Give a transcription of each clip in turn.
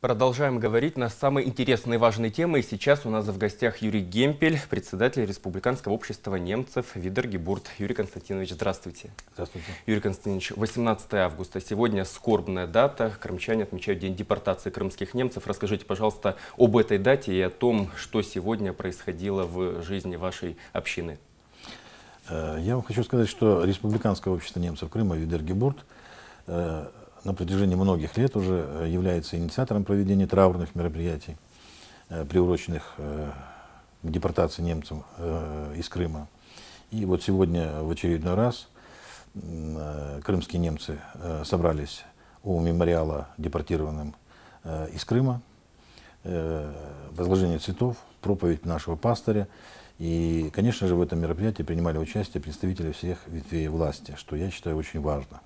Продолжаем говорить на самые интересные и важные темы. И сейчас у нас в гостях Юрий Гемпель, председатель Республиканского общества немцев Видергебурт. Юрий Константинович, здравствуйте. Здравствуйте. Юрий Константинович, 18 августа. Сегодня скорбная дата. Крымчане отмечают день депортации крымских немцев. Расскажите, пожалуйста, об этой дате и о том, что сегодня происходило в жизни вашей общины. Э, я вам хочу сказать, что Республиканское общество немцев Крыма Видергебурт э, на протяжении многих лет уже э, является инициатором проведения траурных мероприятий, э, приуроченных э, к депортации немцев из Крыма. И вот сегодня в очередной раз крымские немцы собрались у мемориала депортированным из Крыма, возложение цветов, проповедь нашего пастыря. И, конечно же, в этом мероприятии принимали участие представители всех ветвей власти, что я считаю очень важно.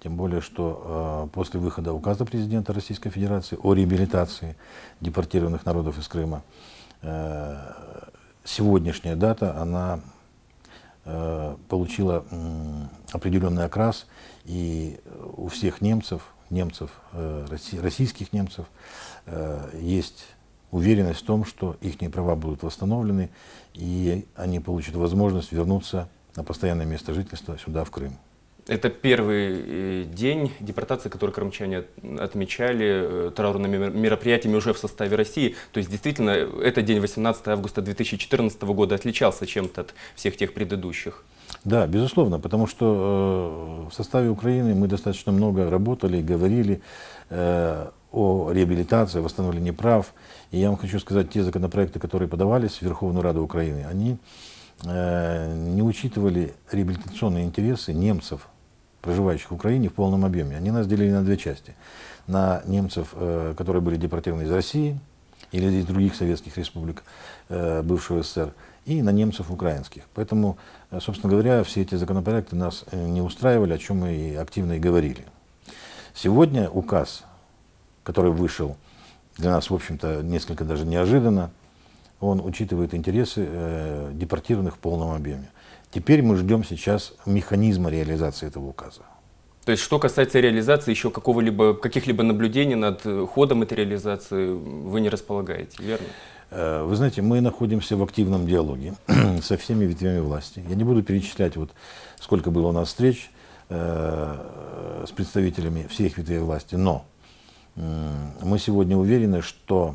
Тем более, что э, после выхода указа президента Российской Федерации о реабилитации депортированных народов из Крыма, э, сегодняшняя дата, она э, получила определенный окрас, и у всех немцев, немцев, российских немцев, есть уверенность в том, что их права будут восстановлены, и они получат возможность вернуться на постоянное место жительства сюда, в Крым. Это первый э, день депортации, который крымчане отмечали э, траурными мероприятиями уже в составе России. То есть, действительно, э, этот день 18 августа 2014 года отличался чем-то от всех тех предыдущих. Да, безусловно, потому что в составе Украины мы достаточно много работали, говорили о реабилитации, восстановлении прав. И я вам хочу сказать, те законопроекты, которые подавались в Верховную Раду Украины, они не учитывали реабилитационные интересы немцев проживающих в Украине в полном объеме. Они нас делили на две части. На немцев, э, которые были депортированы из России или из других советских республик э, бывшего СССР, и на немцев украинских. Поэтому, э, собственно говоря, все эти законопроекты нас не устраивали, о чем мы и активно и говорили. Сегодня указ, который вышел для нас, в общем-то, несколько даже неожиданно, он учитывает интересы депортированных в полном объеме. Теперь мы ждем сейчас механизма реализации этого указа. То есть, что касается реализации, еще какого-либо, каких-либо наблюдений над э, ходом этой реализации вы не располагаете, верно? Э, вы знаете, мы находимся в активном диалоге со всеми ветвями власти. Я не буду перечислять, вот сколько было у нас встреч э, с представителями всех ветвей власти, но мы сегодня уверены, что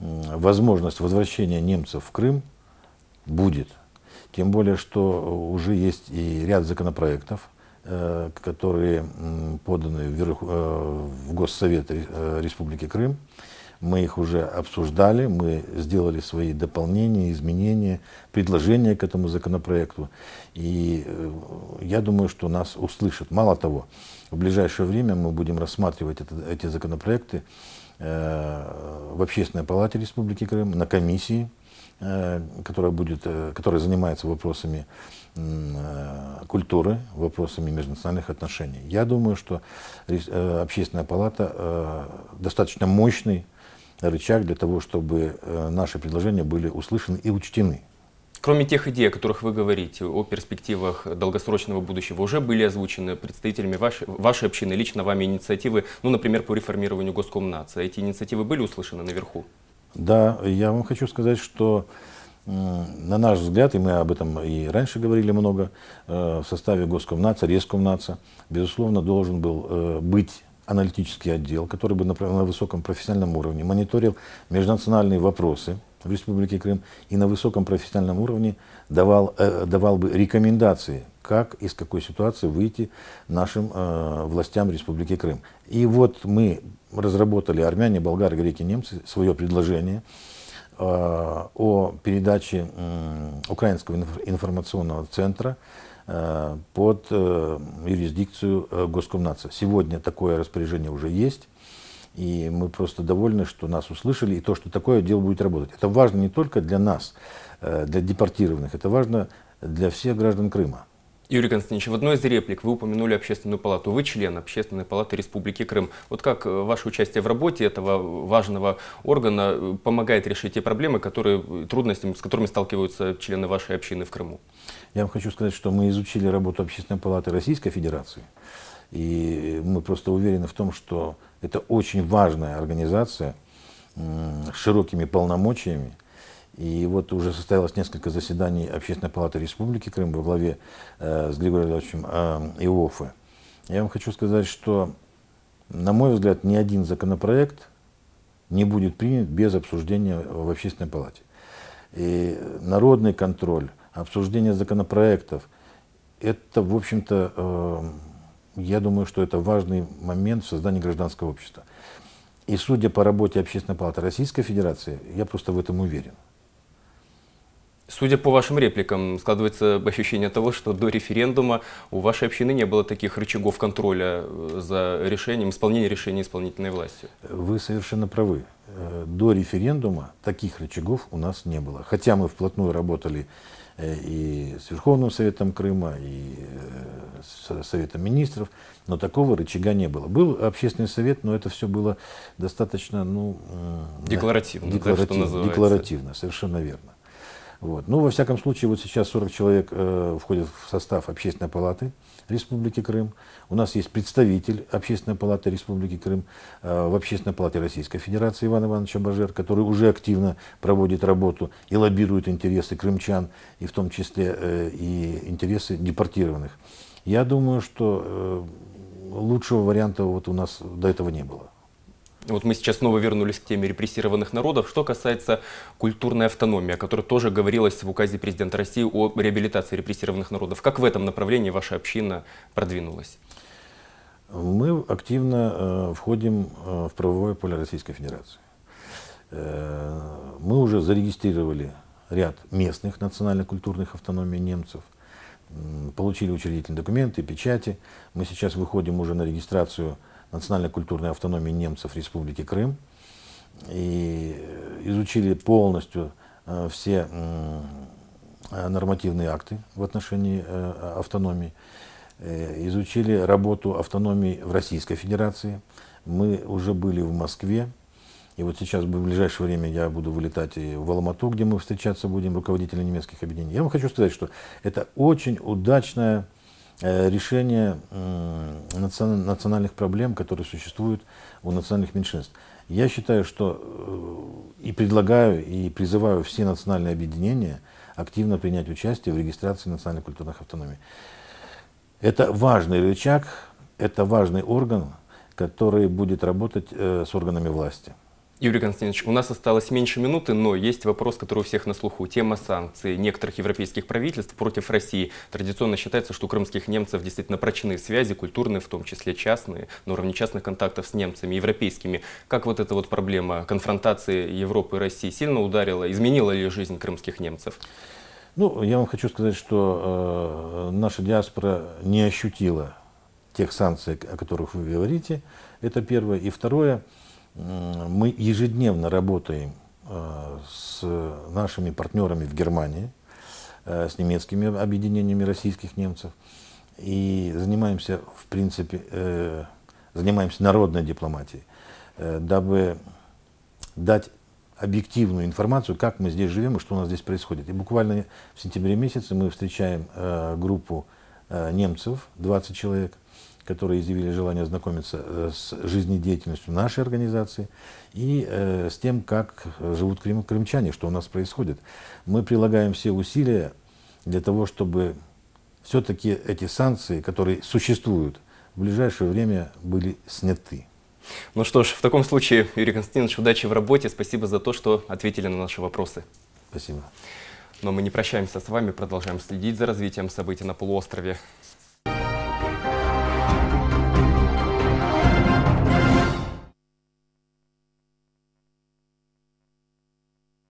возможность возвращения немцев в Крым будет – тем более, что э, уже есть и ряд законопроектов, э, которые поданы в э, Госсовет Республики Крым. Мы их уже обсуждали, мы сделали свои дополнения, изменения, предложения к этому законопроекту. И я думаю, что нас услышат. Мало того, в ближайшее время мы будем рассматривать это, эти законопроекты в Общественной палате Республики Крым, на комиссии Э, которая, будет, э, которая занимается вопросами э, культуры, вопросами межнациональных отношений. Я думаю, что общественная палата достаточно мощный рычаг для того, чтобы наши предложения были услышаны и учтены. Кроме тех идей, о которых вы говорите, о перспективах долгосрочного будущего, уже были озвучены представителями вашей, вашей общины, лично вами инициативы, ну, например, по реформированию госкомнации. Эти инициативы были услышаны наверху? Да, я вам хочу сказать, что на наш взгляд, и мы об этом и раньше говорили много, э, в составе Госкомнаца, Рескомнаца, безусловно, должен был э, быть аналитический отдел, который бы на, высоком профессиональном уровне мониторил межнациональные вопросы в Республике Крым и на высоком профессиональном уровне давал, э, давал бы рекомендации, как из какой ситуации выйти нашим властям Республики Крым. И вот мы разработали армяне, болгары, греки, немцы свое предложение э, о передаче Украинского информационного центра э, под э, юрисдикцию Госкомнаца. Сегодня такое распоряжение уже есть. И мы просто довольны, что нас услышали, и то, что такое дело будет работать. Это важно не только для нас, для депортированных, это важно для всех граждан Крыма. Юрий Константинович, в одной из реплик вы упомянули Общественную палату. Вы член Общественной палаты Республики Крым. Вот как э, ваше участие в работе этого важного органа э, помогает решить те проблемы, которые, э, трудности, с которыми сталкиваются члены вашей общины в Крыму? Я вам хочу сказать, что мы изучили работу Общественной палаты Российской Федерации. И мы просто уверены в том, что это очень важная организация с широкими полномочиями, и вот уже состоялось несколько заседаний Общественной палаты Республики Крым во главе э, с Григорием Леонидовичем э, Иоффе. Я вам хочу сказать, что, на мой взгляд, ни один законопроект не будет принят без обсуждения в Общественной палате. И народный контроль, обсуждение законопроектов, это, в общем-то, э, я думаю, что это важный момент в создании гражданского общества. И судя по работе Общественной палаты Российской Федерации, я просто в этом уверен. Судя по вашим репликам, складывается ощущение того, что до референдума у вашей общины не было таких рычагов контроля э, за решением, исполнение решений исполнительной власти. Вы совершенно правы. Э, до референдума таких рычагов у нас не было. Хотя мы вплотную работали э, и с Верховным Советом Крыма, и с Советом Министров, но такого рычага не было. Был общественный совет, но это все было достаточно, ну... Декларативно, декларативно, да, декларативно совершенно верно. Вот. Ну, во всяком случае, вот сейчас 40 человек э, входят в состав Общественной палаты Республики Крым. У нас есть представитель Общественной палаты Республики Крым э, в Общественной палате Российской Федерации Иван Иванович Бажер, который уже активно проводит работу и лоббирует интересы крымчан, и в том числе э, и интересы депортированных. Я думаю, что э, лучшего варианта вот у нас до этого не было. Вот мы сейчас снова вернулись к теме репрессированных народов. Что касается культурной автономии, о которой тоже говорилось в указе президента России о реабилитации репрессированных народов. Как в этом направлении ваша община продвинулась? Мы активно э, входим э, в правовое поле Российской Федерации. Э, мы уже зарегистрировали ряд местных национально-культурных автономий немцев, получили учредительные документы, печати. Мы сейчас выходим уже на регистрацию национально-культурной автономии немцев Республики Крым и изучили полностью э, все э, нормативные акты в отношении э, автономии, изучили работу автономии в Российской Федерации. Мы уже были в Москве, и вот сейчас в ближайшее время я буду вылетать и в Алмату, где мы встречаться будем, руководители немецких объединений. Я вам хочу сказать, что это очень удачная Э, решение национальных проблем, которые существуют у национальных меньшинств. Я считаю, что э, и предлагаю, и призываю все национальные объединения активно принять участие в регистрации национальных культурных автономий. Это важный рычаг, это важный орган, который будет работать э, с органами власти. Юрий Константинович, у нас осталось меньше минуты, но есть вопрос, который у всех на слуху. Тема санкций некоторых европейских правительств против России. Традиционно считается, что у крымских немцев действительно прочные связи, культурные, в том числе частные, на уровне частных контактов с немцами, европейскими. Как вот эта вот проблема конфронтации Европы и России сильно ударила, изменила ли жизнь крымских немцев? Ну, я вам хочу сказать, что э, наша диаспора не ощутила тех санкций, о которых вы говорите. Это первое. И второе – мы ежедневно работаем э, с нашими партнерами в Германии, э, с немецкими объединениями российских немцев. И занимаемся, в принципе, э, занимаемся народной дипломатией, дабы дать объективную информацию, как мы здесь живем и что у нас здесь происходит. И буквально в сентябре месяце мы встречаем группу немцев, 20 человек, которые изъявили желание ознакомиться э, с жизнедеятельностью нашей организации и э, с тем, как живут крым, крымчане, что у нас происходит. Мы прилагаем все усилия для того, чтобы все-таки эти санкции, которые существуют, в ближайшее время были сняты. Ну что ж, в таком случае, Юрий Константинович, удачи в работе. Спасибо за то, что ответили на наши вопросы. Спасибо. Но мы не прощаемся с вами, продолжаем следить за развитием событий на полуострове.